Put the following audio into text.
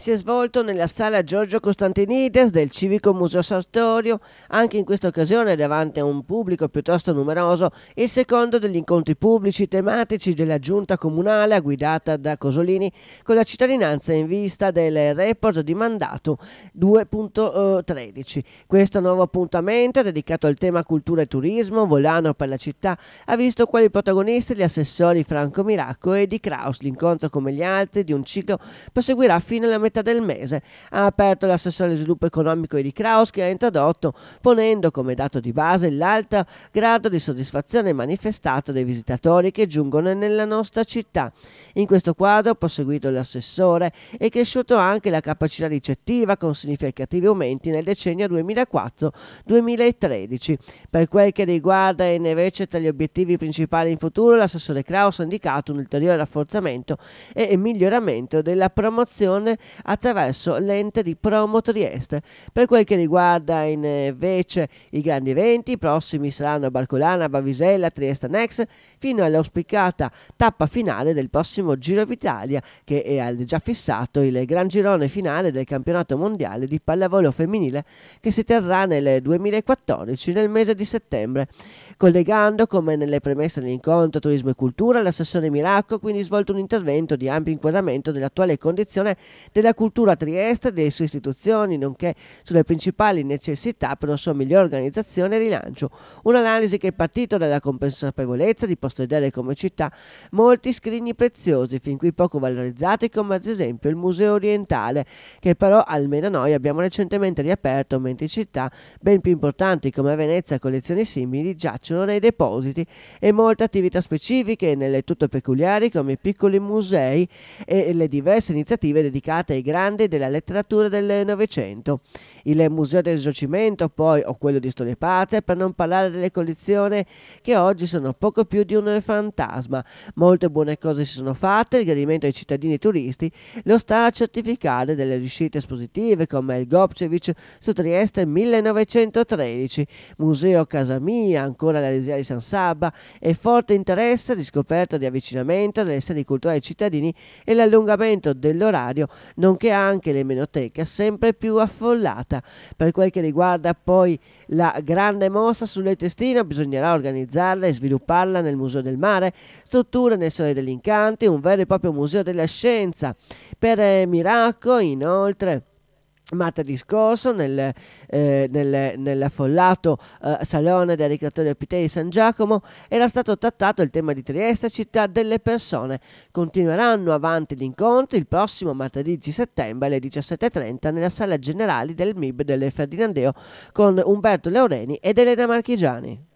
si è svolto nella sala Giorgio Costantinides del Civico Museo Sartorio, anche in questa occasione davanti a un pubblico piuttosto numeroso, il secondo degli incontri pubblici tematici della giunta comunale guidata da Cosolini con la cittadinanza in vista del report di mandato 2.13. Questo nuovo appuntamento dedicato al tema cultura e turismo, volano per la città, ha visto quali protagonisti gli assessori Franco Miracco e di Kraus. L'incontro come gli altri di un ciclo proseguirà fino alla metà metà del mese. Ha aperto l'assessore allo sviluppo economico Edi Kraus che ha introdotto ponendo come dato di base l'alto grado di soddisfazione manifestato dai visitatori che giungono nella nostra città. In questo quadro, proseguito l'assessore, è cresciuto anche la capacità ricettiva con significativi aumenti nel decennio 2004-2013. Per quel che riguarda invece tra gli obiettivi principali in futuro, l'assessore Kraus ha indicato un ulteriore rafforzamento e miglioramento della promozione attraverso l'ente di Promo Trieste. Per quel che riguarda eh, invece i grandi eventi, i prossimi saranno Barcolana, Bavisella, Trieste Next, fino all'auspicata tappa finale del prossimo Giro d'Italia, che è già fissato il gran girone finale del campionato mondiale di pallavolo femminile che si terrà nel 2014 nel mese di settembre, collegando come nelle premesse dell'incontro Turismo e Cultura l'assessore Miracco quindi svolto un intervento di ampio inquadramento dell'attuale condizione del della cultura a Trieste, delle sue istituzioni, nonché sulle principali necessità per una sua migliore organizzazione e rilancio. Un'analisi che è partita dalla consapevolezza di possedere come città molti scrigni preziosi, fin qui poco valorizzati, come ad esempio il Museo Orientale, che però almeno noi abbiamo recentemente riaperto, mentre città ben più importanti come Venezia collezioni simili giacciono nei depositi e molte attività specifiche nelle tutto peculiari come i piccoli musei e le diverse iniziative dedicate nota e grande della letteratura del Novecento. Il Museo del Risorgimento, poi, o quello di Storia e Pace, per non parlare delle collezioni che oggi sono poco più di un fantasma. Molte buone cose si sono fatte, il gradimento ai cittadini e turisti lo sta a certificare delle riuscite espositive come il Gopcevic su Trieste 1913, Museo Casa Mia, ancora la Resia di San Sabba e forte interesse di scoperta di avvicinamento delle sedi culturali ai cittadini e l'allungamento dell'orario nonché anche l'emenoteca sempre più affollata. Per quel che riguarda poi la grande mostra sulle testine, bisognerà organizzarla e svilupparla nel Museo del Mare, struttura nel Sole degli Incanti, un vero e proprio museo della scienza. Per eh, Miracco, inoltre, martedì scorso nel, eh, nel, nell'affollato eh, salone del ricreatorio Pitei di San Giacomo era stato trattato il tema di Trieste, città delle persone. Continueranno avanti gli incontri il prossimo martedì 10 settembre alle 17.30 nella sala generale del MIB del Ferdinandeo con Umberto Laureni e Elena Marchigiani.